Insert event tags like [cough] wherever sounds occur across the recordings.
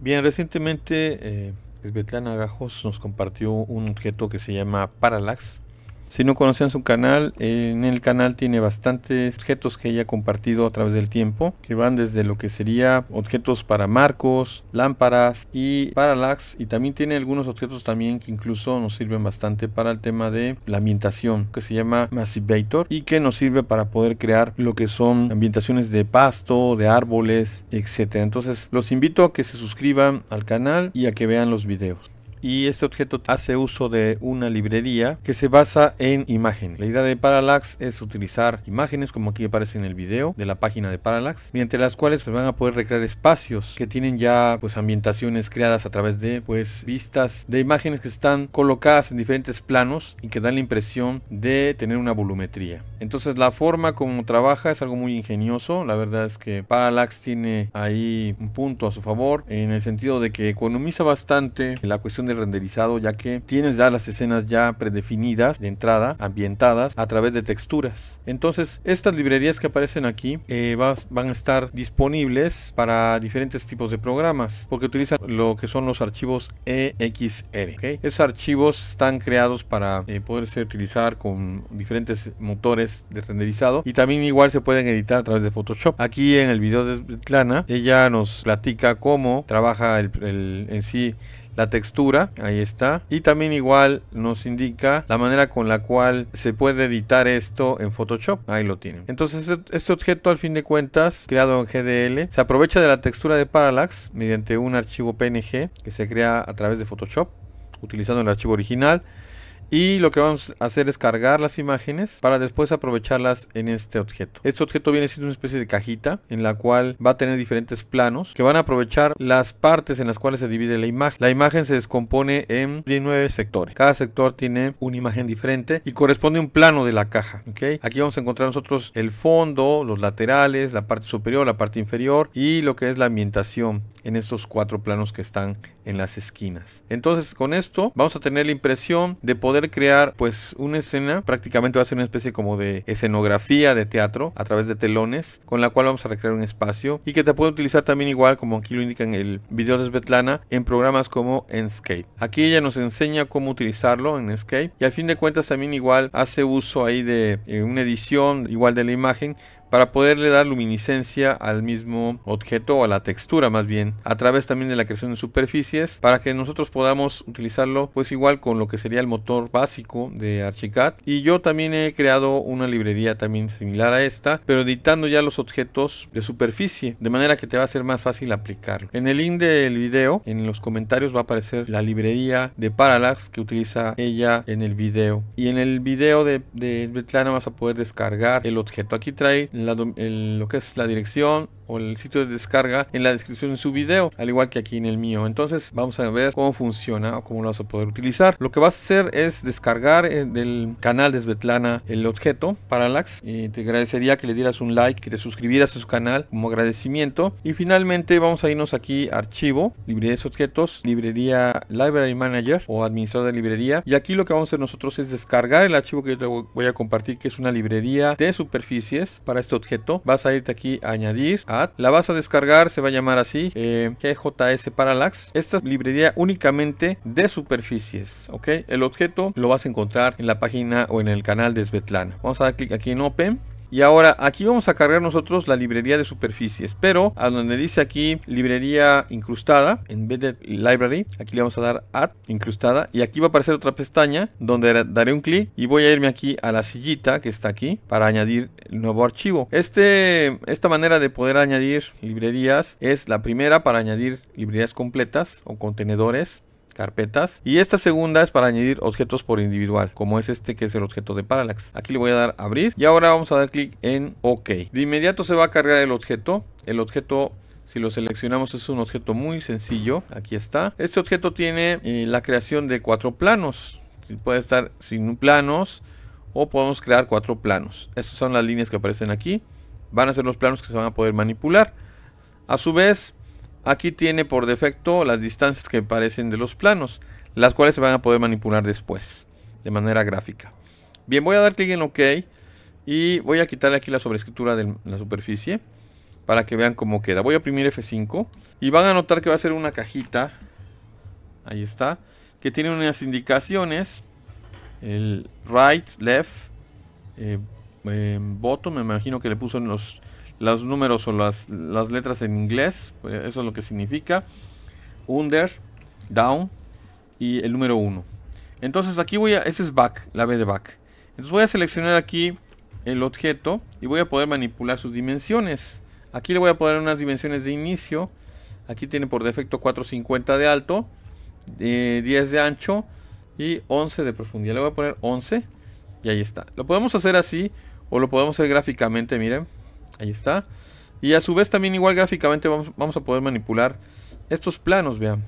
Bien, recientemente eh, Svetlana Gajos nos compartió un objeto que se llama Parallax, si no conocían su canal, en el canal tiene bastantes objetos que ella ha compartido a través del tiempo, que van desde lo que sería objetos para marcos, lámparas y parallax, y también tiene algunos objetos también que incluso nos sirven bastante para el tema de la ambientación, que se llama Massivator y que nos sirve para poder crear lo que son ambientaciones de pasto, de árboles, etcétera. Entonces los invito a que se suscriban al canal y a que vean los videos y este objeto hace uso de una librería que se basa en imagen La idea de Parallax es utilizar imágenes como aquí aparece en el video de la página de Parallax, mediante las cuales se van a poder recrear espacios que tienen ya pues ambientaciones creadas a través de pues vistas de imágenes que están colocadas en diferentes planos y que dan la impresión de tener una volumetría. Entonces la forma como trabaja es algo muy ingenioso, la verdad es que Parallax tiene ahí un punto a su favor en el sentido de que economiza bastante la cuestión de renderizado ya que tienes ya las escenas ya predefinidas de entrada, ambientadas a través de texturas. Entonces estas librerías que aparecen aquí eh, van a estar disponibles para diferentes tipos de programas porque utilizan lo que son los archivos EXR. Esos archivos están creados para eh, poderse utilizar con diferentes motores de renderizado y también igual se pueden editar a través de Photoshop. Aquí en el video de Plana ella nos platica cómo trabaja el, en sí la textura, ahí está. Y también igual nos indica la manera con la cual se puede editar esto en Photoshop. Ahí lo tienen. Entonces e-, este objeto al fin de cuentas, creado en GDL, se aprovecha de la textura de Parallax mediante un archivo PNG que se crea a través de Photoshop, utilizando el archivo original y lo que vamos a hacer es cargar las imágenes para después aprovecharlas en este objeto. Este objeto viene siendo una especie de cajita en la cual va a tener diferentes planos que van a aprovechar las partes en las cuales se divide la imagen. La imagen se descompone en 19 sectores. Cada sector tiene una imagen diferente y corresponde a un plano de la caja. Aquí vamos a encontrar nosotros el fondo, los laterales, la parte superior, la parte inferior y lo que es la ambientación en estos cuatro planos que están en las esquinas. Entonces con esto vamos a tener la impresión de poder crear pues una escena, prácticamente va a ser una especie como de escenografía de teatro a través de telones, con la cual vamos a recrear un espacio y que te puede utilizar también igual como aquí lo indica en el video de Svetlana en programas como Enscape. Aquí ella nos enseña cómo utilizarlo en escape y al fin de cuentas también igual hace uso ahí de eh, una edición igual de la imagen para poderle dar luminiscencia al mismo objeto o a la textura más bien a través también de la creación de superficies para que nosotros podamos utilizarlo pues igual con lo que sería el motor básico de Archicad y yo también he creado una librería también similar a esta pero editando ya los objetos de superficie de manera que te va a ser más fácil aplicarlo en el link del video en los comentarios va a aparecer la librería de Parallax que utiliza ella en el video y en el video de, de Betlana vas a poder descargar el objeto aquí trae lo que es la dirección o el sitio de descarga en la descripción de su video, al igual que aquí en el mío. Entonces vamos a ver cómo funciona o cómo lo vas a poder utilizar. Lo que vas a hacer es descargar eh, del canal de Svetlana el objeto Parallax. Y eh, te agradecería que le dieras un like, que te suscribieras a su canal como agradecimiento. Y finalmente vamos a irnos aquí archivo, librerías de objetos, librería Library Manager o administrador de librería. Y aquí lo que vamos a hacer nosotros es descargar el archivo que te voy a compartir, que es una librería de superficies para este objeto, vas a irte aquí a añadir, add, la vas a descargar, se va a llamar así, eh, GJS Parallax. Esta librería únicamente de superficies, ¿ok? El objeto lo vas a encontrar en la página o en el canal de Svetlana. Vamos a dar clic aquí en Open y ahora aquí vamos a cargar nosotros la librería de superficies, pero a donde dice aquí librería incrustada, embedded library, aquí le vamos a dar add incrustada y aquí va a aparecer otra pestaña donde daré un clic y voy a irme aquí a la sillita que está aquí para añadir el nuevo archivo. Este, esta manera de poder añadir librerías es la primera para añadir librerías completas o contenedores carpetas. Y esta segunda es para añadir objetos por individual, como es este que es el objeto de Parallax. Aquí le voy a dar abrir y ahora vamos a dar clic en OK. De inmediato se va a cargar el objeto. El objeto si lo seleccionamos es un objeto muy sencillo. Aquí está. Este objeto tiene eh, la creación de cuatro planos. Puede estar sin planos o podemos crear cuatro planos. Estas son las líneas que aparecen aquí. Van a ser los planos que se van a poder manipular. A su vez, Aquí tiene por defecto las distancias que parecen de los planos, las cuales se van a poder manipular después, de manera gráfica. Bien, voy a dar clic en OK y voy a quitarle aquí la sobreescritura de la superficie para que vean cómo queda. Voy a oprimir F5 y van a notar que va a ser una cajita, ahí está, que tiene unas indicaciones, el right, left, eh, em, bottom, me imagino que le puso en los los números o las, las letras en inglés, pues, eso es lo que significa. Under, down y el número 1. Entonces aquí voy a, ese es back, la B de back. Entonces voy a seleccionar aquí el objeto y voy a poder manipular sus dimensiones. Aquí le voy a poner unas dimensiones de inicio. Aquí tiene por defecto 450 de alto, 10 eh, de ancho y 11 de profundidad. Le voy a poner 11 y ahí está. Lo podemos hacer así o lo podemos hacer gráficamente, miren. Ahí está. Y a su vez también igual gráficamente vamos, a poder manipular estos planos, vean.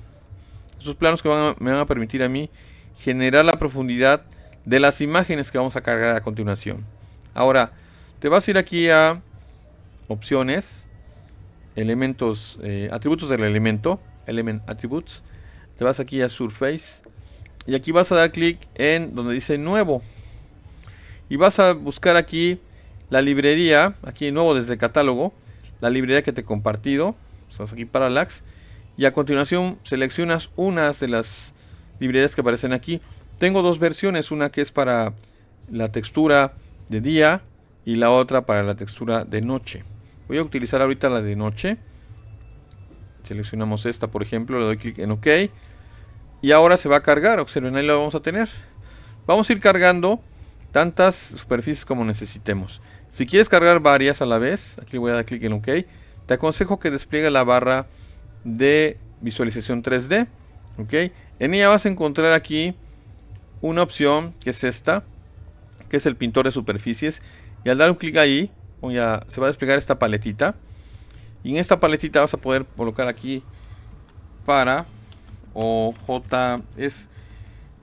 Estos planos que me van a permitir a mí generar la profundidad de las imágenes que vamos a cargar a continuación. Ahora, te vas a ir aquí a opciones, elementos, eh, atributos del elemento, element attributes. Te vas aquí a surface y aquí vas a dar clic en donde dice nuevo. Y vas a buscar aquí la librería, aquí de nuevo desde catálogo, la librería que te he compartido, estás aquí para Y a continuación seleccionas una de las librerías que aparecen aquí. Tengo dos versiones, una que es para la textura de día y la otra para la textura de noche. Voy a utilizar ahorita la de noche. Seleccionamos esta, por ejemplo, le doy clic en OK. Y ahora se va a cargar, observen, ahí la vamos a tener. Vamos a ir cargando tantas superficies como necesitemos. Si quieres cargar varias a la vez, aquí voy a dar clic en OK. Te aconsejo que despliegue la barra de visualización 3D. ¿ok? En ella vas a encontrar aquí una opción que es esta, que es el pintor de superficies. Y al dar un clic ahí, se va a desplegar esta paletita. Y en esta paletita vas a poder colocar aquí para o J es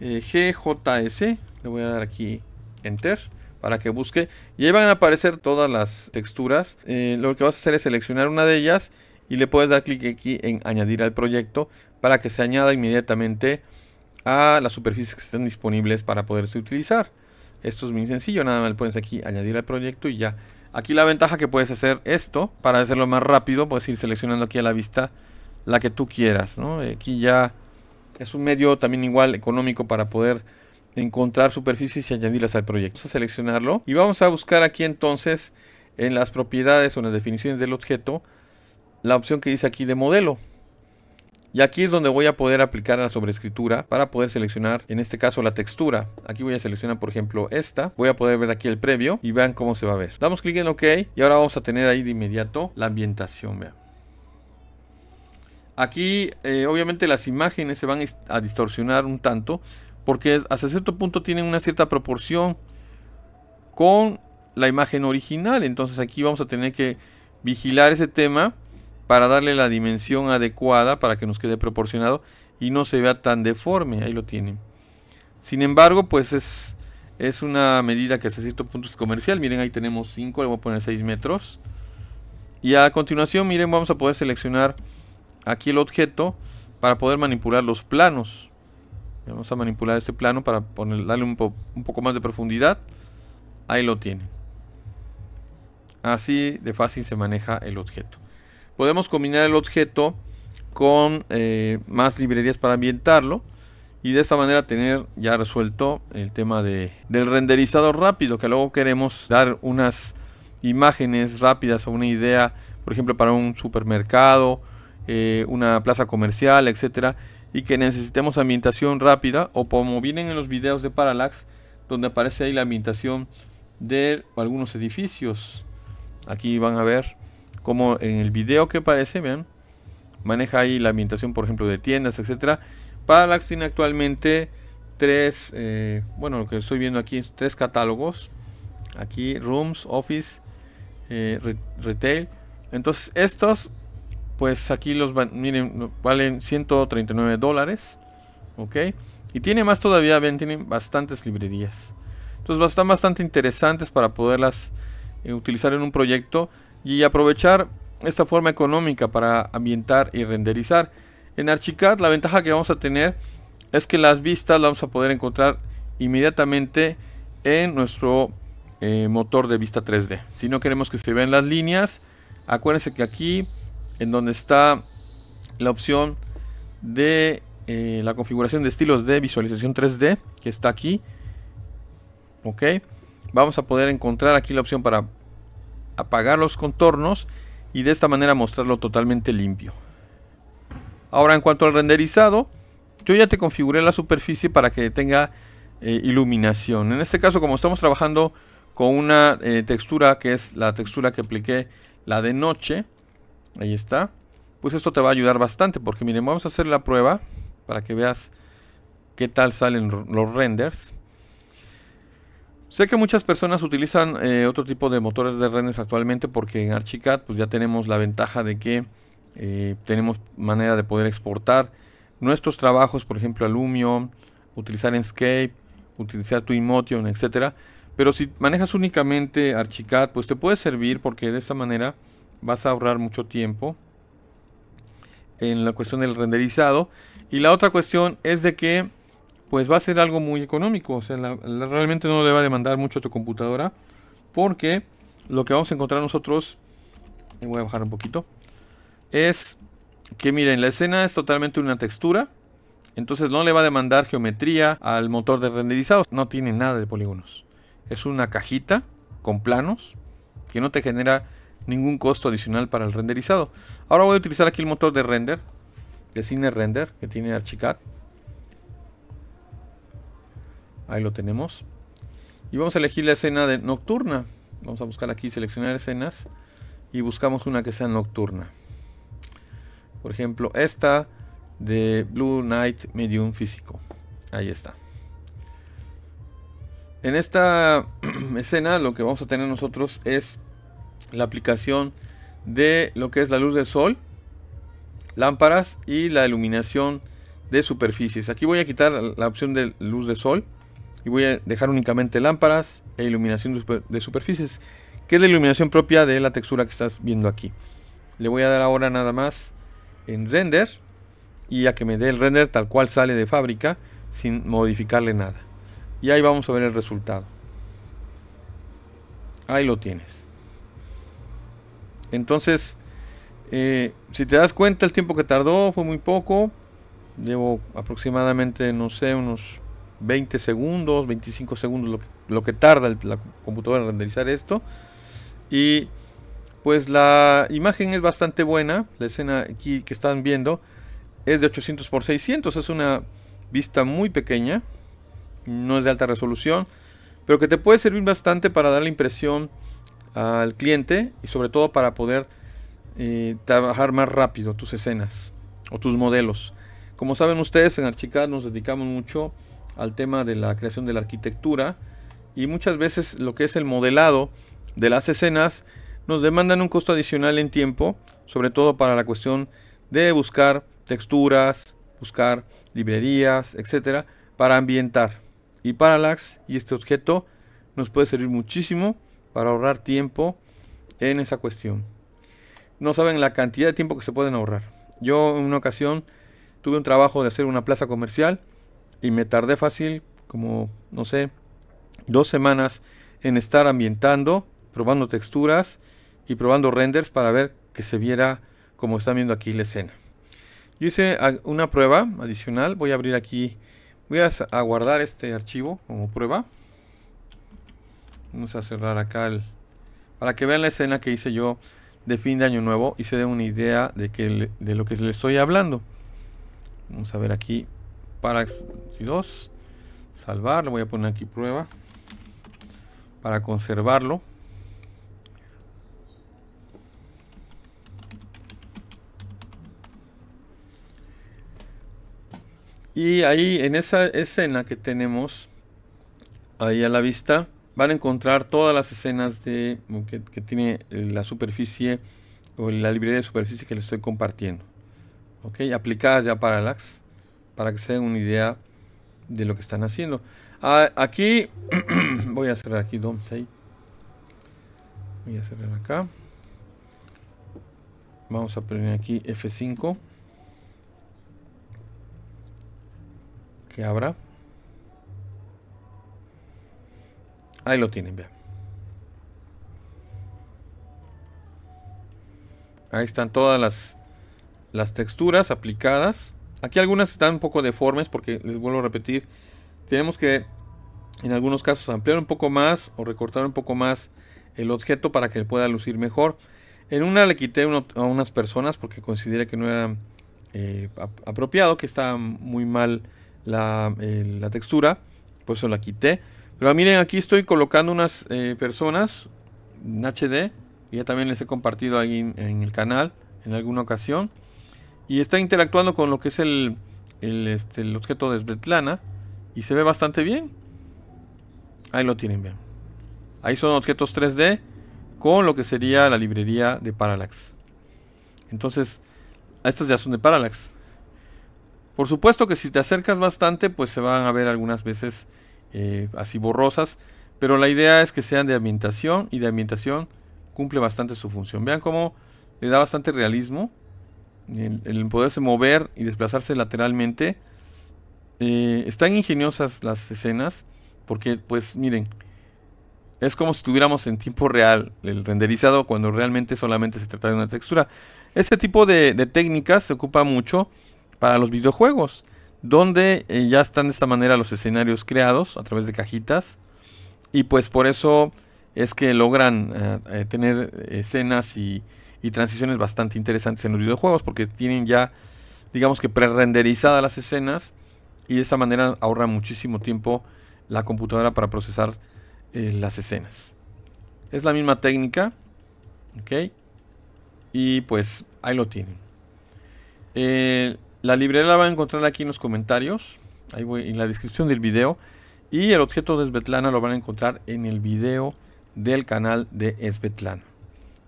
eh, GJS. Le voy a dar aquí Enter para que busque. Y ahí van a aparecer todas las texturas. Eh, lo que vas a hacer es seleccionar una de ellas y le puedes dar clic aquí en añadir al proyecto para que se añada inmediatamente a las superficies que estén disponibles para poderse utilizar. Esto es muy sencillo, nada más le pones aquí añadir al proyecto y ya. Aquí la ventaja que puedes hacer esto, para hacerlo más rápido, puedes ir seleccionando aquí a la vista la que tú quieras. ¿no? Aquí ya es un medio también igual económico para poder encontrar superficies y añadirlas al proyecto. Vamos a seleccionarlo y vamos a buscar aquí entonces en las propiedades o en las definiciones del objeto la opción que dice aquí de modelo. Y aquí es donde voy a poder aplicar la sobreescritura para poder seleccionar, en este caso, la textura. Aquí voy a seleccionar, por ejemplo, esta. Voy a poder ver aquí el previo y vean cómo se va a ver. Damos clic en OK y ahora vamos a tener ahí de inmediato la ambientación. Vean. Aquí, eh, obviamente, las imágenes se van a distorsionar un tanto porque hasta cierto punto tienen una cierta proporción con la imagen original. Entonces aquí vamos a tener que vigilar ese tema para darle la dimensión adecuada para que nos quede proporcionado y no se vea tan deforme. Ahí lo tienen. Sin embargo, pues es, es una medida que hasta cierto punto es comercial. Miren, ahí tenemos 5, le voy a poner 6 metros. Y a continuación, miren, vamos a poder seleccionar aquí el objeto para poder manipular los planos. Vamos a manipular este plano para poner, darle un, poco más de profundidad. Ahí lo tiene Así de fácil se maneja el objeto. Podemos combinar el objeto con eh, más librerías para ambientarlo. Y de esta manera tener ya resuelto el tema del renderizado rápido. Que luego queremos dar unas imágenes rápidas o una idea. Por ejemplo para un supermercado, eh, una plaza comercial, etcétera y que necesitemos ambientación rápida o como vienen en los videos de Parallax donde aparece ahí la ambientación de algunos edificios. Aquí van a ver como en el video que aparece, vean, maneja ahí la ambientación por ejemplo de tiendas, etcétera. Parallax tiene actualmente tres, eh, bueno lo que estoy viendo aquí, tres catálogos. Aquí Rooms, Office, eh, Retail. Entonces estos pues aquí los miren, valen 139 dólares. Ok. Y tiene más todavía, ven, tienen bastantes librerías. Entonces están bastante interesantes para poderlas eh, utilizar en un proyecto y aprovechar esta forma económica para ambientar y renderizar. En Archicad la ventaja que vamos a tener es que las vistas las vamos a poder encontrar inmediatamente en nuestro eh, motor de vista 3D. Si no queremos que se vean las líneas, acuérdense que aquí en donde está la opción de eh, la configuración de estilos de visualización 3D, que está aquí. Ok, vamos a poder encontrar aquí la opción para apagar los contornos y de esta manera mostrarlo totalmente limpio. Ahora en cuanto al renderizado, yo ya te configuré la superficie para que tenga eh, iluminación. En este caso, como estamos trabajando con una eh, textura que es la textura que apliqué, la de noche, Ahí está. Pues esto te va a ayudar bastante porque miren, vamos a hacer la prueba para que veas qué tal salen los renders. Sé que muchas personas utilizan eh, otro tipo de motores de renders actualmente porque en Archicad pues, ya tenemos la ventaja de que eh, tenemos manera de poder exportar nuestros trabajos, por ejemplo Alumion, utilizar Enscape, utilizar Twinmotion, etcétera... Pero si manejas únicamente Archicad, pues te puede servir porque de esa manera vas a ahorrar mucho tiempo en la cuestión del renderizado. Y la otra cuestión es de que pues va a ser algo muy económico. O sea, realmente no le va a demandar mucho a tu computadora. Porque lo que vamos a encontrar nosotros, voy a bajar un poquito, es que miren, la escena es totalmente una textura. Entonces no le va a demandar geometría al motor de renderizados. No tiene nada de polígonos. Es una cajita con planos que no te genera ningún costo adicional para el renderizado. Ahora voy a utilizar aquí el motor de render, de cine render que tiene Archicad. Ahí lo tenemos. Y vamos a elegir la escena de nocturna. Vamos a buscar aquí seleccionar escenas y buscamos una que sea nocturna. Por ejemplo, esta de Blue Night Medium Físico. Ahí está. En esta [clears throat] escena lo que vamos a tener nosotros es la aplicación de lo que es la luz de sol, lámparas y la iluminación de superficies. Aquí voy a quitar la opción de luz de sol y voy a dejar únicamente lámparas e iluminación de, de superficies, que es la iluminación propia de la textura que estás viendo aquí. Le voy a dar ahora nada más en render y a que me dé el render tal cual sale de fábrica sin modificarle nada. Y ahí vamos a ver el resultado. Ahí lo tienes. Entonces, eh, si te das cuenta, el tiempo que tardó fue muy poco. Llevo aproximadamente, no sé, unos 20 segundos, 25 segundos lo, que tarda el, la computadora en renderizar esto. Y pues la imagen es bastante buena. La escena aquí que están viendo es de 800 x 600. Es una vista muy pequeña. No es de alta resolución. Pero que te puede servir bastante para dar la impresión al cliente y sobre todo para poder eh, trabajar más rápido tus escenas o tus modelos. Como saben ustedes, en Archicad nos dedicamos mucho al tema de la creación de la arquitectura y muchas veces lo que es el modelado de las escenas nos demandan un costo adicional en tiempo, sobre todo para la cuestión de buscar texturas, buscar librerías, etcétera, para ambientar. Y Parallax y este objeto nos puede servir muchísimo para ahorrar tiempo en esa cuestión. No saben la cantidad de tiempo que se pueden ahorrar. Yo en una ocasión tuve un trabajo de hacer una plaza comercial y me tardé fácil, como no sé, dos semanas en estar ambientando, probando texturas y probando renders para ver que se viera como están viendo aquí la escena. Yo hice una prueba adicional, voy a abrir aquí, voy a, guardar este archivo como prueba. Vamos a cerrar acá el, para que vean la escena que hice yo de fin de año nuevo y se den una idea de, que de lo que les estoy hablando. Vamos a ver aquí para 2. Salvar, le voy a poner aquí prueba para conservarlo. Y ahí en esa escena que tenemos ahí a la vista, van a encontrar todas las escenas de, mm, que, tiene eh, la superficie o la librería de superficie que les estoy compartiendo. ¿Ok? Aplicadas ya para Parallax para que se den una idea de lo que están haciendo. Ah, aquí [clears throat] voy a cerrar aquí DOM 6. Voy a cerrar acá. Vamos a poner aquí F5. Que abra. Ahí lo tienen, vean. Ahí están todas las, texturas aplicadas. Aquí algunas están un poco deformes porque les vuelvo a repetir. Tenemos que en algunos casos ampliar un poco más o recortar un poco más el objeto para que pueda lucir mejor. En una le quité a unas personas porque consideré que no era eh, apropiado, que estaba muy mal la, eh, la textura, por eso la quité. Pero miren, aquí estoy colocando unas eh, personas en HD. ya también les he compartido ahí en, el canal en alguna ocasión. Y está interactuando con lo que es el, el, este, el objeto de Svetlana. Y se ve bastante bien. Ahí lo tienen, bien. Ahí son objetos 3D con lo que sería la librería de Parallax. Entonces, estas ya son de Parallax. Por supuesto que si te acercas bastante, pues se van a ver algunas veces eh, así borrosas, pero la idea es que sean de ambientación y de ambientación cumple bastante su función. Vean cómo le da bastante realismo el, poderse mover y desplazarse lateralmente. Eh, están ingeniosas las escenas porque pues miren, es como si estuviéramos en tiempo real el renderizado cuando realmente solamente se trata de una textura. Este tipo de, de técnicas se ocupa mucho para los videojuegos donde eh, ya están de esta manera los escenarios creados a través de cajitas y pues por eso es que logran eh, eh, tener escenas y, transiciones bastante interesantes en los videojuegos porque tienen ya digamos que pre-renderizadas las escenas y de esa manera ahorra muchísimo tiempo la computadora para procesar las escenas. Es la misma técnica, ¿ok? Y pues ahí lo tienen. La librería la van a encontrar aquí en los comentarios, ahí en la descripción del video. Y el objeto de Svetlana lo van a encontrar en el video del canal de Svetlana.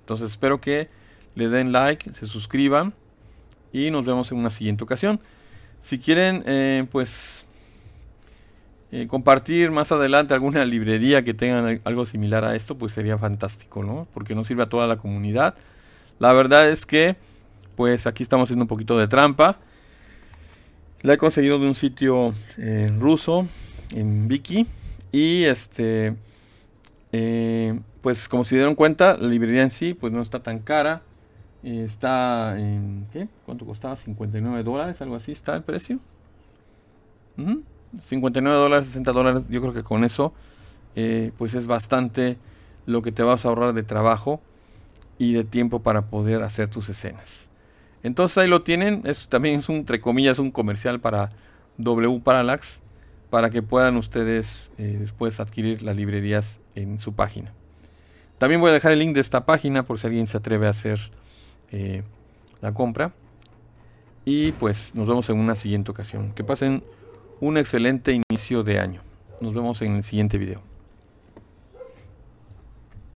Entonces espero que le den like, se suscriban y nos vemos en una siguiente ocasión. Si quieren, eh, pues eh, compartir más adelante alguna librería que tengan algo similar a esto, pues sería fantástico, ¿no? Porque nos sirve a toda la comunidad. La verdad es que, pues aquí estamos haciendo un poquito de trampa. La he conseguido de un sitio en eh, ruso, en Viki. Y este, eh, pues como se dieron cuenta, la librería en sí pues no está tan cara. Eh, está en, ¿qué? ¿Cuánto costaba? 59 dólares, algo así está el precio. 59 dólares, 60 dólares, yo creo que con eso pues es bastante lo que te vas a ahorrar de trabajo y de tiempo para poder hacer tus escenas. Entonces ahí lo tienen. esto también es un, entre comillas, un comercial para W Parallax. Para que puedan ustedes eh, después adquirir las librerías en su página. También voy a dejar el link de esta página por si alguien se atreve a hacer eh, la compra. Y pues nos vemos en una siguiente ocasión. Que pasen un excelente inicio de año. Nos vemos en el siguiente video.